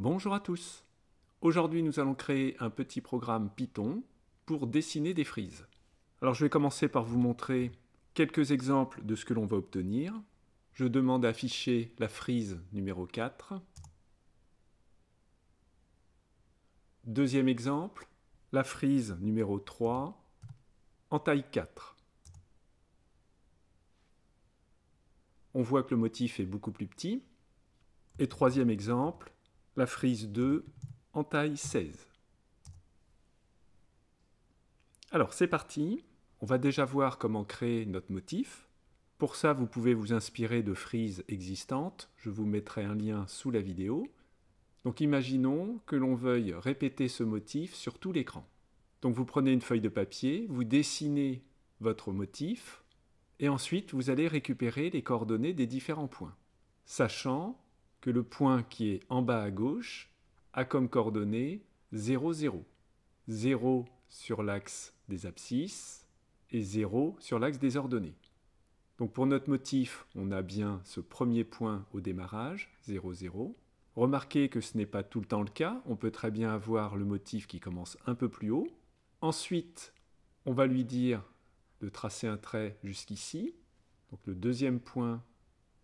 Bonjour à tous Aujourd'hui nous allons créer un petit programme Python pour dessiner des frises. Alors je vais commencer par vous montrer quelques exemples de ce que l'on va obtenir. Je demande à afficher la frise numéro 4. Deuxième exemple, la frise numéro 3 en taille 4. On voit que le motif est beaucoup plus petit. Et troisième exemple, la frise 2 en taille 16. Alors c'est parti, on va déjà voir comment créer notre motif. Pour ça, vous pouvez vous inspirer de frises existantes, je vous mettrai un lien sous la vidéo. Donc imaginons que l'on veuille répéter ce motif sur tout l'écran. Donc vous prenez une feuille de papier, vous dessinez votre motif, et ensuite vous allez récupérer les coordonnées des différents points, sachant que le point qui est en bas à gauche a comme coordonnée 0, 0. 0 sur l'axe des abscisses et 0 sur l'axe des ordonnées. Donc pour notre motif, on a bien ce premier point au démarrage, 0, 0. Remarquez que ce n'est pas tout le temps le cas, on peut très bien avoir le motif qui commence un peu plus haut. Ensuite, on va lui dire de tracer un trait jusqu'ici. Donc le deuxième point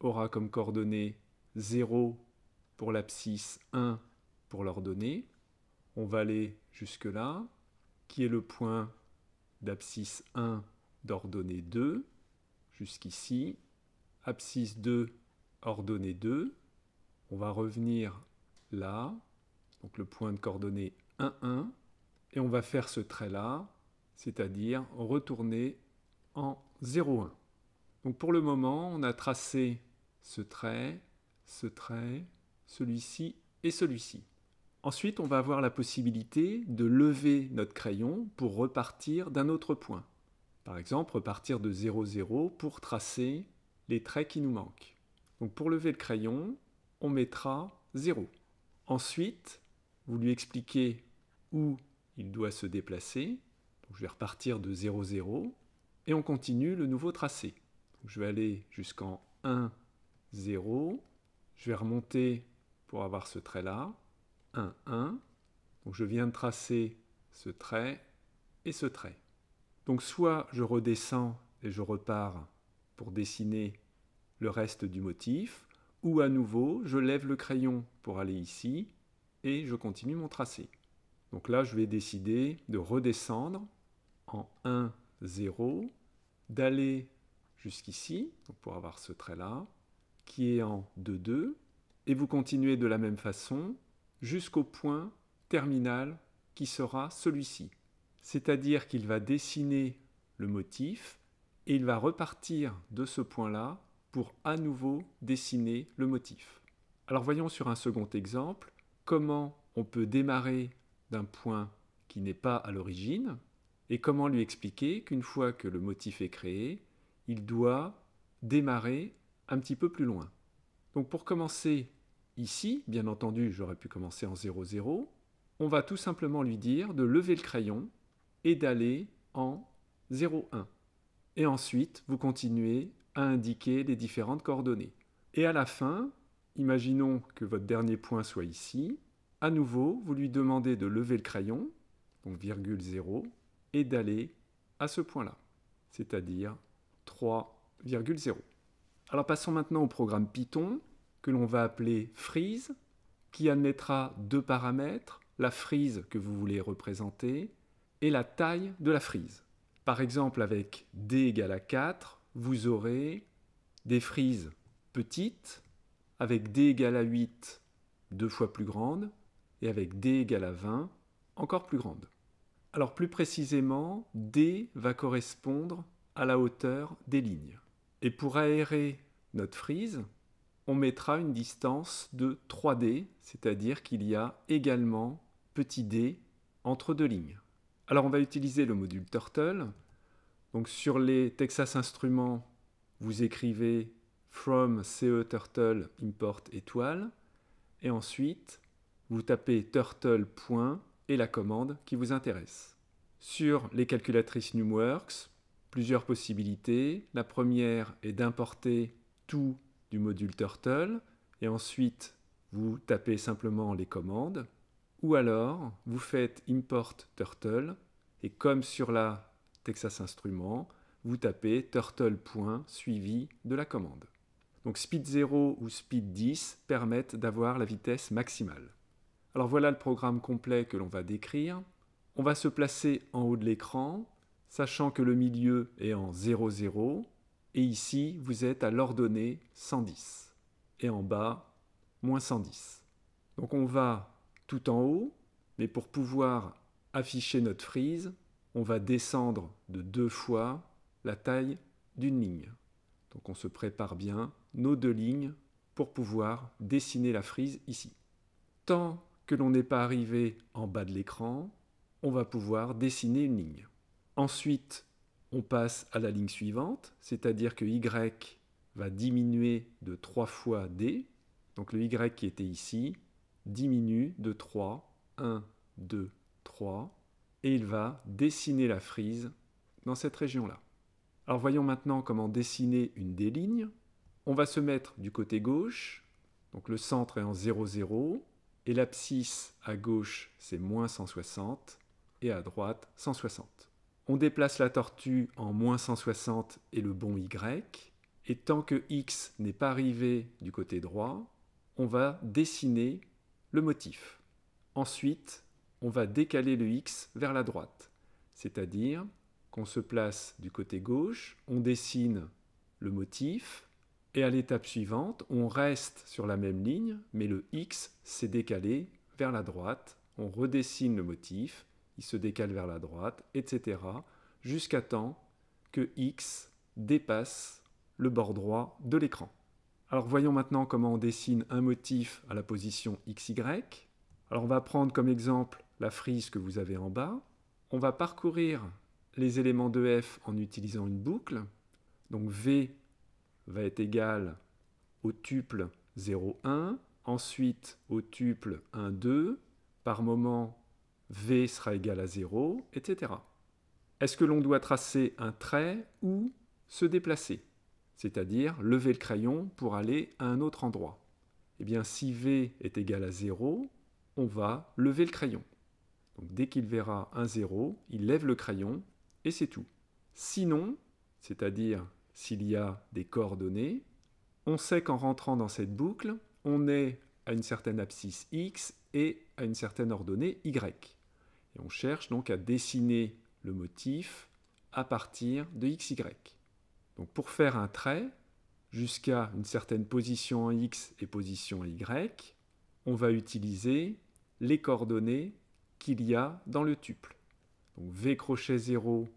aura comme coordonnée 0 pour l'abscisse, 1 pour l'ordonnée. On va aller jusque-là, qui est le point d'abscisse 1 d'ordonnée 2, jusqu'ici, abscisse 2, ordonnée 2. On va revenir là, donc le point de coordonnée 1, 1, et on va faire ce trait-là, c'est-à-dire retourner en 0, 1. Donc pour le moment, on a tracé ce trait ce trait, celui-ci et celui-ci. Ensuite, on va avoir la possibilité de lever notre crayon pour repartir d'un autre point. Par exemple, repartir de 0,0 pour tracer les traits qui nous manquent. Donc pour lever le crayon, on mettra 0. Ensuite, vous lui expliquez où il doit se déplacer. je vais repartir de 0, 0 et on continue le nouveau tracé. je vais aller jusqu'en 1, 0, je vais remonter pour avoir ce trait-là. 1, 1. Donc je viens de tracer ce trait et ce trait. Donc soit je redescends et je repars pour dessiner le reste du motif, ou à nouveau je lève le crayon pour aller ici et je continue mon tracé. Donc là je vais décider de redescendre en 1, 0, d'aller jusqu'ici, pour avoir ce trait là, qui est en 2-2, et vous continuez de la même façon jusqu'au point terminal qui sera celui-ci. C'est-à-dire qu'il va dessiner le motif et il va repartir de ce point-là pour à nouveau dessiner le motif. Alors voyons sur un second exemple comment on peut démarrer d'un point qui n'est pas à l'origine et comment lui expliquer qu'une fois que le motif est créé, il doit démarrer un petit peu plus loin. Donc pour commencer ici, bien entendu, j'aurais pu commencer en 0,0, On va tout simplement lui dire de lever le crayon et d'aller en 0,1. Et ensuite, vous continuez à indiquer les différentes coordonnées. Et à la fin, imaginons que votre dernier point soit ici. À nouveau, vous lui demandez de lever le crayon, donc virgule 0, et d'aller à ce point-là, c'est-à-dire 3,0. Alors passons maintenant au programme Python, que l'on va appeler frise qui admettra deux paramètres, la frise que vous voulez représenter et la taille de la frise. Par exemple, avec d égale à 4, vous aurez des frises petites, avec d égale à 8, deux fois plus grandes, et avec d égale à 20, encore plus grandes. Alors plus précisément, d va correspondre à la hauteur des lignes. Et pour aérer notre frise, on mettra une distance de 3D, c'est-à-dire qu'il y a également petit d entre deux lignes. Alors on va utiliser le module turtle. Donc sur les Texas Instruments, vous écrivez from ce turtle import étoile et ensuite vous tapez turtle point et la commande qui vous intéresse. Sur les calculatrices NumWorks, plusieurs possibilités. La première est d'importer du module Turtle, et ensuite vous tapez simplement les commandes, ou alors vous faites import Turtle, et comme sur la Texas Instruments, vous tapez turtle suivi de la commande. Donc speed 0 ou speed 10 permettent d'avoir la vitesse maximale. Alors voilà le programme complet que l'on va décrire. On va se placer en haut de l'écran, sachant que le milieu est en 0,0 et ici, vous êtes à l'ordonnée 110. Et en bas, moins 110. Donc on va tout en haut, mais pour pouvoir afficher notre frise, on va descendre de deux fois la taille d'une ligne. Donc on se prépare bien nos deux lignes pour pouvoir dessiner la frise ici. Tant que l'on n'est pas arrivé en bas de l'écran, on va pouvoir dessiner une ligne. Ensuite, on passe à la ligne suivante, c'est-à-dire que y va diminuer de 3 fois d. Donc le y qui était ici diminue de 3, 1, 2, 3, et il va dessiner la frise dans cette région-là. Alors voyons maintenant comment dessiner une des lignes. On va se mettre du côté gauche, donc le centre est en 0, 0, et l'abscisse à gauche c'est moins 160, et à droite 160. On déplace la tortue en moins 160 et le bon Y. Et tant que X n'est pas arrivé du côté droit, on va dessiner le motif. Ensuite, on va décaler le X vers la droite. C'est-à-dire qu'on se place du côté gauche, on dessine le motif, et à l'étape suivante, on reste sur la même ligne, mais le X s'est décalé vers la droite, on redessine le motif, se décale vers la droite, etc. jusqu'à temps que X dépasse le bord droit de l'écran. Alors voyons maintenant comment on dessine un motif à la position XY. Alors on va prendre comme exemple la frise que vous avez en bas. On va parcourir les éléments de F en utilisant une boucle. Donc V va être égal au tuple 0, ensuite au tuple 1, 2. Par moment, v sera égal à 0, etc. Est-ce que l'on doit tracer un trait ou se déplacer C'est-à-dire lever le crayon pour aller à un autre endroit. Eh bien, si v est égal à 0, on va lever le crayon. Donc, dès qu'il verra un 0, il lève le crayon et c'est tout. Sinon, c'est-à-dire s'il y a des coordonnées, on sait qu'en rentrant dans cette boucle, on est à une certaine abscisse x et à une certaine ordonnée y. Et on cherche donc à dessiner le motif à partir de xy. Donc pour faire un trait jusqu'à une certaine position en x et position en y, on va utiliser les coordonnées qu'il y a dans le tuple. Donc v crochet 0,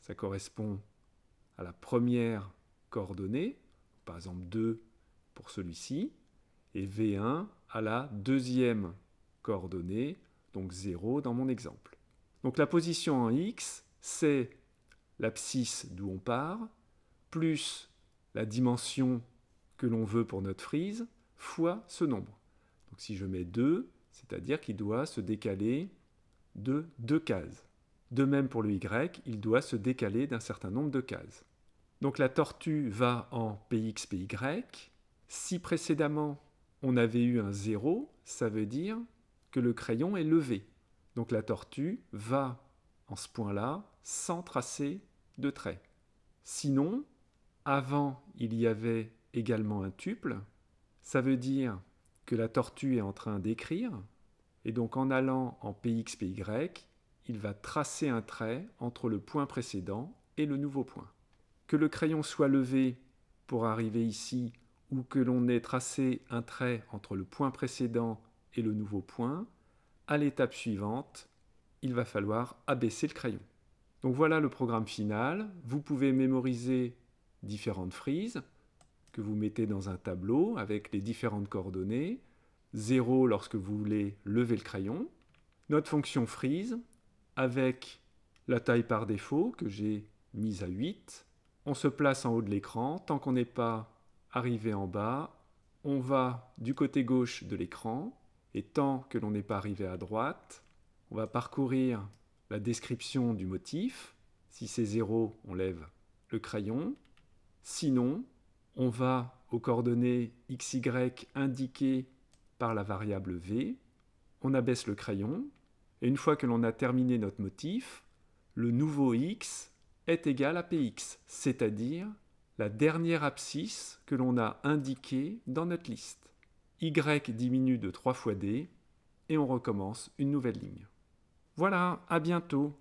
ça correspond à la première coordonnée, par exemple 2 pour celui-ci, et v1 à la deuxième coordonnée, donc 0 dans mon exemple. Donc la position en x, c'est l'abscisse d'où on part, plus la dimension que l'on veut pour notre frise, fois ce nombre. Donc si je mets 2, c'est-à-dire qu'il doit se décaler de deux cases. De même pour le y, il doit se décaler d'un certain nombre de cases. Donc la tortue va en px, py. Si précédemment on avait eu un 0, ça veut dire que le crayon est levé. Donc la tortue va, en ce point-là, sans tracer de trait. Sinon, avant, il y avait également un tuple. Ça veut dire que la tortue est en train d'écrire. Et donc en allant en PX, il va tracer un trait entre le point précédent et le nouveau point. Que le crayon soit levé pour arriver ici ou que l'on ait tracé un trait entre le point précédent et le nouveau point. À l'étape suivante, il va falloir abaisser le crayon. Donc voilà le programme final. Vous pouvez mémoriser différentes frises que vous mettez dans un tableau avec les différentes coordonnées. 0 lorsque vous voulez lever le crayon. Notre fonction frise avec la taille par défaut que j'ai mise à 8. On se place en haut de l'écran. Tant qu'on n'est pas arrivé en bas, on va du côté gauche de l'écran et tant que l'on n'est pas arrivé à droite, on va parcourir la description du motif. Si c'est 0, on lève le crayon. Sinon, on va aux coordonnées y indiquées par la variable v. On abaisse le crayon. Et une fois que l'on a terminé notre motif, le nouveau x est égal à px, c'est-à-dire la dernière abscisse que l'on a indiquée dans notre liste y diminue de 3 fois d, et on recommence une nouvelle ligne. Voilà, à bientôt